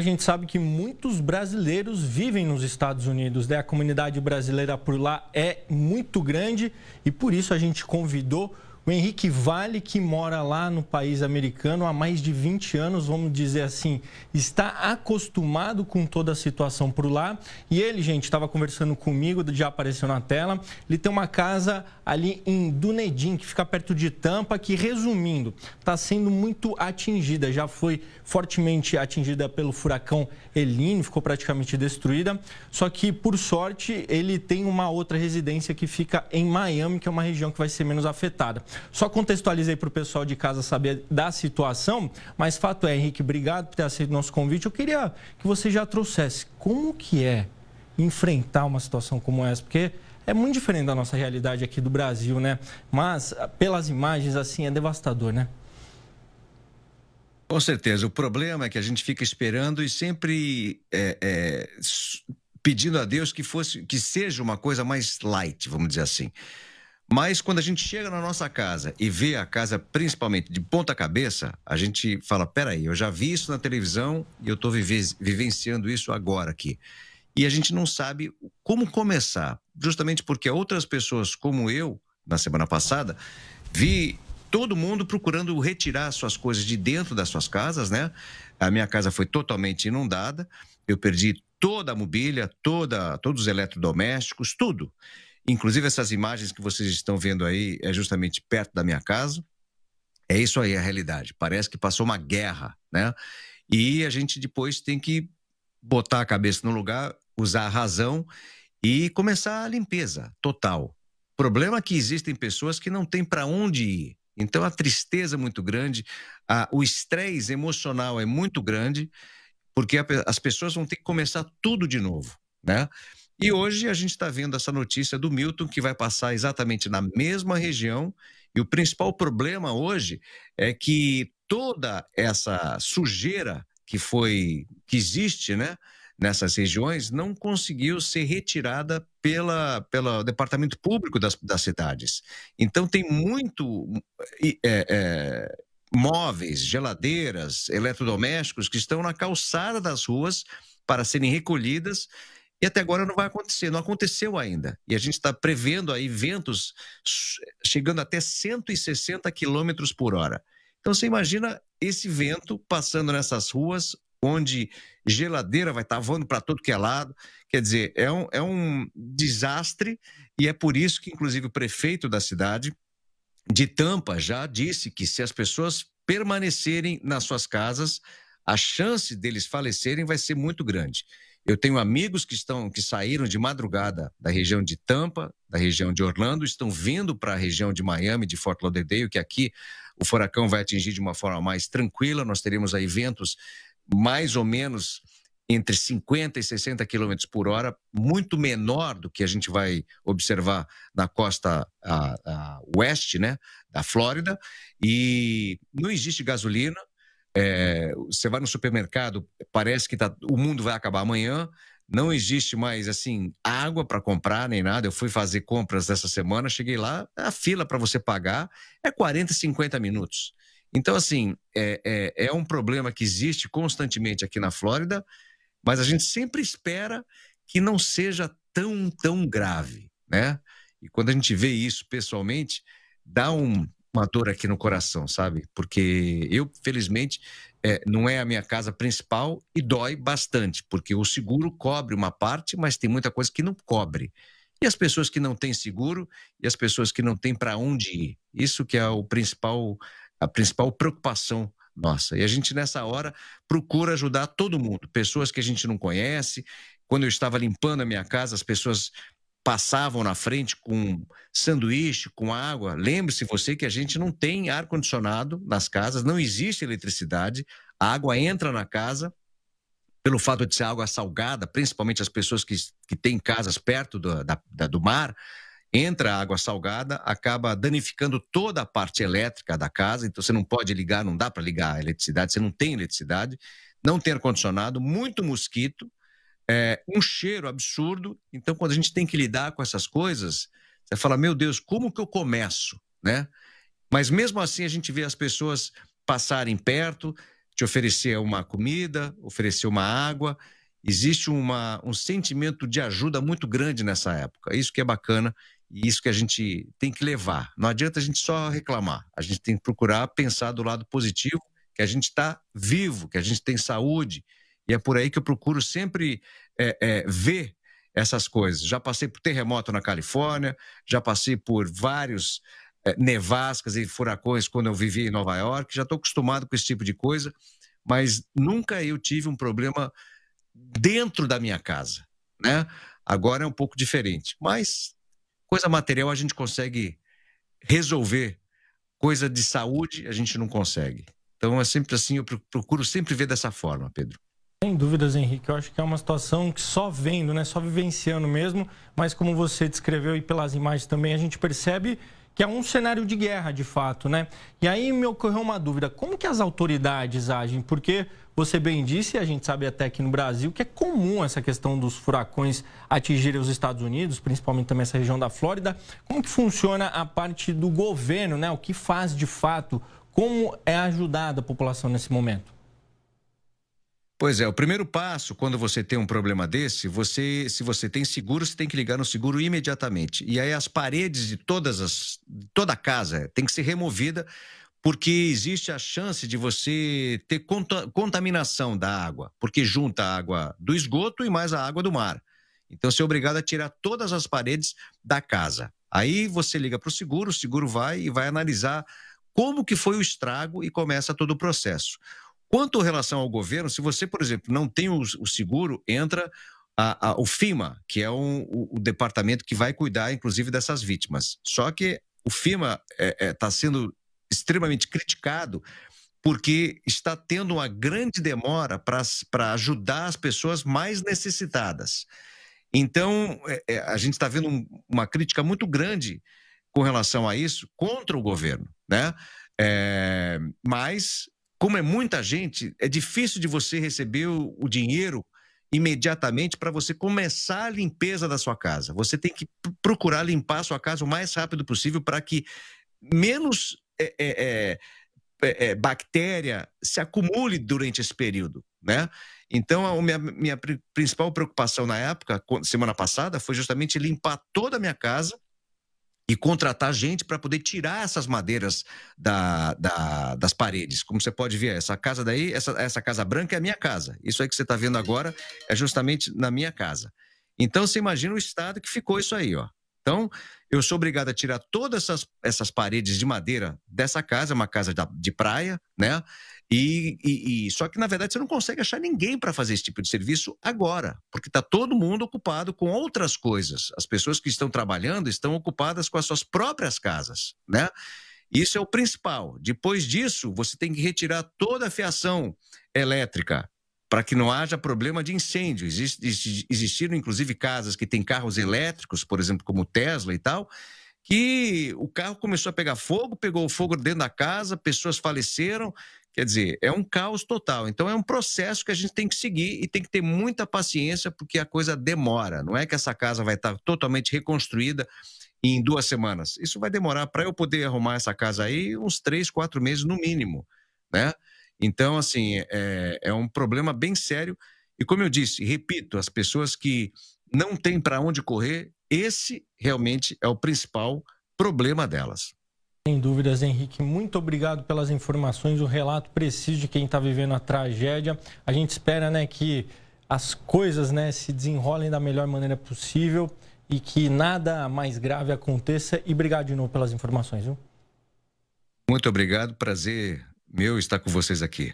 A gente sabe que muitos brasileiros vivem nos Estados Unidos, né? A comunidade brasileira por lá é muito grande e por isso a gente convidou o Henrique Vale, que mora lá no país americano há mais de 20 anos, vamos dizer assim, está acostumado com toda a situação por lá. E ele, gente, estava conversando comigo, já apareceu na tela. Ele tem uma casa ali em Dunedin, que fica perto de Tampa, que, resumindo, está sendo muito atingida. Já foi fortemente atingida pelo furacão Eline, ficou praticamente destruída. Só que, por sorte, ele tem uma outra residência que fica em Miami, que é uma região que vai ser menos afetada. Só contextualizei para o pessoal de casa saber da situação, mas fato é, Henrique, obrigado por ter aceito o nosso convite. Eu queria que você já trouxesse como que é enfrentar uma situação como essa, porque é muito diferente da nossa realidade aqui do Brasil, né? Mas ah, pelas imagens assim é devastador, né? Com certeza. O problema é que a gente fica esperando e sempre é, é, pedindo a Deus que fosse, que seja uma coisa mais light, vamos dizer assim. Mas quando a gente chega na nossa casa e vê a casa principalmente de ponta cabeça, a gente fala: peraí, eu já vi isso na televisão e eu estou vivenciando isso agora aqui. E a gente não sabe como começar, justamente porque outras pessoas como eu, na semana passada, vi todo mundo procurando retirar suas coisas de dentro das suas casas, né? A minha casa foi totalmente inundada, eu perdi toda a mobília, toda, todos os eletrodomésticos, tudo. Inclusive, essas imagens que vocês estão vendo aí é justamente perto da minha casa. É isso aí a realidade. Parece que passou uma guerra, né? E a gente depois tem que botar a cabeça no lugar, usar a razão e começar a limpeza total. O problema é que existem pessoas que não têm para onde ir. Então a tristeza é muito grande, a, o estresse emocional é muito grande, porque a, as pessoas vão ter que começar tudo de novo, né? E hoje a gente está vendo essa notícia do Milton, que vai passar exatamente na mesma região. E o principal problema hoje é que toda essa sujeira que foi, que existe, né? nessas regiões não conseguiu ser retirada pela pelo departamento público das, das cidades. Então tem muito é, é, móveis, geladeiras, eletrodomésticos que estão na calçada das ruas para serem recolhidas e até agora não vai acontecer, não aconteceu ainda. E a gente está prevendo aí ventos chegando até 160 quilômetros por hora. Então você imagina esse vento passando nessas ruas, onde geladeira vai estar tá voando para todo que é lado. Quer dizer, é um, é um desastre e é por isso que, inclusive, o prefeito da cidade de Tampa já disse que se as pessoas permanecerem nas suas casas, a chance deles falecerem vai ser muito grande. Eu tenho amigos que estão que saíram de madrugada da região de Tampa, da região de Orlando, estão vindo para a região de Miami, de Fort Lauderdale, que aqui o furacão vai atingir de uma forma mais tranquila. Nós teremos aí ventos mais ou menos entre 50 e 60 km por hora, muito menor do que a gente vai observar na costa a oeste né, da Flórida. E não existe gasolina, é, você vai no supermercado, parece que tá, o mundo vai acabar amanhã, não existe mais assim água para comprar nem nada. Eu fui fazer compras essa semana, cheguei lá, a fila para você pagar é 40, 50 minutos. Então, assim, é, é, é, um problema que existe constantemente aqui na Flórida, mas a gente sempre espera que não seja tão, tão grave, né? E quando a gente vê isso pessoalmente, dá um, uma dor aqui no coração, sabe? Porque eu, felizmente, é, não é a minha casa principal e dói bastante, porque o seguro cobre uma parte, mas tem muita coisa que não cobre. E as pessoas que não têm seguro e as pessoas que não têm para onde ir. Isso que é o principal, a principal preocupação nossa. E a gente, nessa hora, procura ajudar todo mundo, pessoas que a gente não conhece. Quando eu estava limpando a minha casa, as pessoas passavam na frente com sanduíche, com água. Lembre-se você que a gente não tem ar-condicionado nas casas, não existe eletricidade, a água entra na casa. Pelo fato de ser água salgada, principalmente as pessoas que, que têm casas perto do, da, da, do mar, entra a água salgada, acaba danificando toda a parte elétrica da casa, então você não pode ligar, não dá para ligar a eletricidade, você não tem eletricidade, não tem ar-condicionado, muito mosquito, é, um cheiro absurdo. Então, quando a gente tem que lidar com essas coisas, você fala, meu Deus, como que eu começo, né? Mas mesmo assim, a gente vê as pessoas passarem perto, te oferecer uma comida, oferecer uma água. Existe uma, um sentimento de ajuda muito grande nessa época. Isso que é bacana e isso que a gente tem que levar. Não adianta a gente só reclamar. A gente tem que procurar pensar do lado positivo, que a gente está vivo, que a gente tem saúde. E é por aí que eu procuro sempre é, é, ver essas coisas. Já passei por terremoto na Califórnia, já passei por vários é, nevascas e furacões quando eu vivia em Nova York, já estou acostumado com esse tipo de coisa, mas nunca eu tive um problema dentro da minha casa, né? Agora é um pouco diferente, mas coisa material a gente consegue resolver, coisa de saúde a gente não consegue. Então é sempre assim, eu procuro sempre ver dessa forma, Pedro. Sem dúvidas, Henrique. Eu acho que é uma situação que só vendo, né, só vivenciando mesmo, mas como você descreveu e pelas imagens também, a gente percebe que é um cenário de guerra, de fato, né? E aí me ocorreu uma dúvida, como que as autoridades agem? Porque você bem disse, e a gente sabe até aqui no Brasil, que é comum essa questão dos furacões atingirem os Estados Unidos, principalmente também essa região da Flórida. Como que funciona a parte do governo, né? O que faz de fato? Como é ajudada a população nesse momento? Pois é, o primeiro passo, quando você tem um problema desse, você, se você tem seguro, você tem que ligar no seguro imediatamente. E aí as paredes de todas as, toda a casa tem que ser removida, porque existe a chance de você ter conta, contaminação da água, porque junta a água do esgoto e mais a água do mar. Então você é obrigado a tirar todas as paredes da casa. Aí você liga para o seguro, o seguro vai e vai analisar como que foi o estrago e começa todo o processo. Quanto relação ao governo, se você, por exemplo, não tem o, o seguro, entra a, a, o FIMA, que é um, o, o, departamento que vai cuidar, inclusive, dessas vítimas. Só que o FIMA está é, é, tá sendo extremamente criticado porque está tendo uma grande demora para ajudar as pessoas mais necessitadas. Então, é, é a gente está vendo um, uma crítica muito grande com relação a isso contra o governo, né? É, mas como é muita gente, é difícil de você receber o, o dinheiro imediatamente para você começar a limpeza da sua casa. Você tem que procurar limpar a sua casa o mais rápido possível para que menos é é, é, é, é, bactéria se acumule durante esse período, né? Então, a minha, minha principal preocupação na época, semana passada, foi justamente limpar toda a minha casa e contratar gente para poder tirar essas madeiras da, da, das paredes. Como você pode ver, essa casa daí, essa, essa casa branca é a minha casa. Isso aí que você está vendo agora é justamente na minha casa. Então você imagina o estado que ficou isso aí, ó. Então, eu sou obrigado a tirar todas essas, essas paredes de madeira dessa casa, uma casa da, de praia, né? E, e, e, só que na verdade você não consegue achar ninguém para fazer esse tipo de serviço agora, porque está todo mundo ocupado com outras coisas. As pessoas que estão trabalhando estão ocupadas com as suas próprias casas, né? Isso é o principal. Depois disso, você tem que retirar toda a fiação elétrica para que não haja problema de incêndio. Existe, existiram, inclusive, casas que têm carros elétricos, por exemplo, como Tesla e tal, que o carro começou a pegar fogo, pegou fogo dentro da casa, pessoas faleceram. Quer dizer, é um caos total. Então, é um processo que a gente tem que seguir e tem que ter muita paciência, porque a coisa demora. Não é que essa casa vai estar totalmente reconstruída em duas semanas. Isso vai demorar para eu poder arrumar essa casa aí uns três, quatro meses no mínimo, né? Então, assim, é, é um problema bem sério. E como eu disse, repito, as pessoas que não têm para onde correr, esse realmente é o principal problema delas. Sem dúvidas, Henrique. Muito obrigado pelas informações, o relato preciso de quem está vivendo a tragédia. A gente espera né, que as coisas né, se desenrolem da melhor maneira possível e que nada mais grave aconteça. E obrigado de novo pelas informações. Viu? Muito obrigado, prazer meu está com vocês aqui.